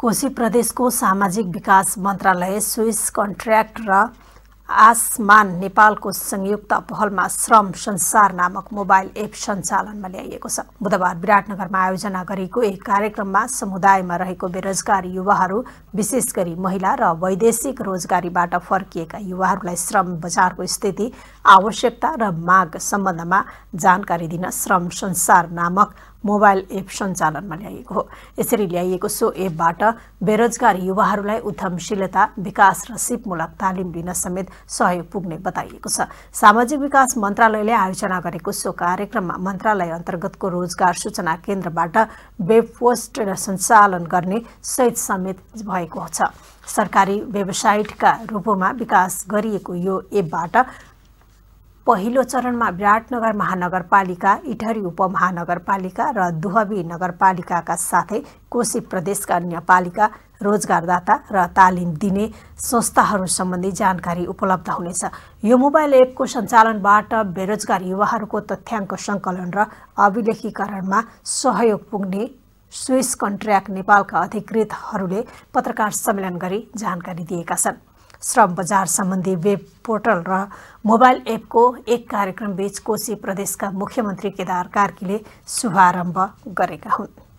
कोशी प्रदेशको सामाजिक विकास मन्त्रालय स्विस कन्ट्र्याक्ट र आसमान नेपालको संयुक्त पहलमा श्रम संसार नामक मोबाइल एप सञ्चालनमा ल्याइएको छ बुधबार विराटनगरमा आयोजना गरिएको एक कार्यक्रममा समुदायमा रहेको बेरोजगार युवाहरू विशेष गरी महिला र वैदेशिक रोजगारीबाट फर्किएका युवाहरूलाई श्रम बजारको स्थिति आवश्यकता र माग सम्बन्धमा जानकारी दिन श्रम संसार नामक मोबाइल एप सञ्चालनमा ल्याइएको हो यसरी ल्याइएको सो एपबाट बेरोजगार युवाहरूलाई उद्यमशीलता विकास र सिपमूलक तालिम लिन समेत सहयोग पुग्ने बताइएको छ सामाजिक विकास मन्त्रालयले आयोजना गरेको सो कार्यक्रममा मन्त्रालय अन्तर्गतको रोजगार सूचना केन्द्रबाट वेब पोस्ट सञ्चालन गर्ने सहित समेत भएको छ सरकारी वेबसाइटका रूपमा विकास गरिएको यो एपबाट पहिलो चरणमा विराटनगर महानगरपालिका इटहरी उपमहानगरपालिका र दुहबी नगरपालिकाका साथै कोशी प्रदेशका अन्य पालिका रोजगारदाता र तालिम दिने संस्थाहरू सम्बन्धी जानकारी उपलब्ध हुनेछ यो मोबाइल एपको सञ्चालनबाट बेरोजगार युवाहरूको तथ्याङ्क सङ्कलन र अभिलेखीकरणमा सहयोग पुग्ने स्विस कन्ट्र्याक्ट नेपालका अधिकृतहरूले पत्रकार सम्मेलन गरी जानकारी दिएका छन् श्रम बजार सम्बन्धी वेब पोर्टल र मोबाइल एपको एक कार्यक्रमबीच कोशी प्रदेशका मुख्यमन्त्री केदार कार्कीले शुभारम्भ गरेका हुन्